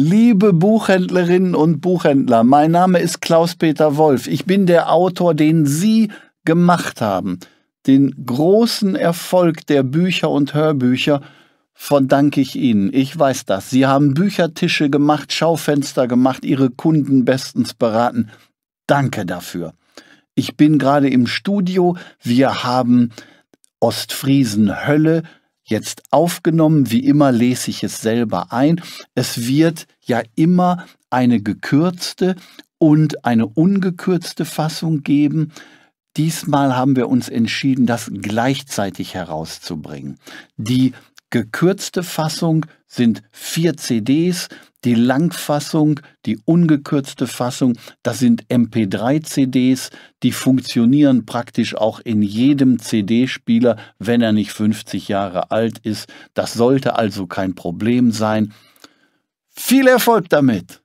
Liebe Buchhändlerinnen und Buchhändler, mein Name ist Klaus-Peter Wolf. Ich bin der Autor, den Sie gemacht haben. Den großen Erfolg der Bücher und Hörbücher verdanke ich Ihnen. Ich weiß das. Sie haben Büchertische gemacht, Schaufenster gemacht, Ihre Kunden bestens beraten. Danke dafür. Ich bin gerade im Studio. Wir haben Ostfriesen Hölle, jetzt aufgenommen. Wie immer lese ich es selber ein. Es wird ja immer eine gekürzte und eine ungekürzte Fassung geben. Diesmal haben wir uns entschieden, das gleichzeitig herauszubringen. Die gekürzte Fassung sind vier CDs, die Langfassung, die ungekürzte Fassung, das sind MP3-CDs, die funktionieren praktisch auch in jedem CD-Spieler, wenn er nicht 50 Jahre alt ist. Das sollte also kein Problem sein. Viel Erfolg damit!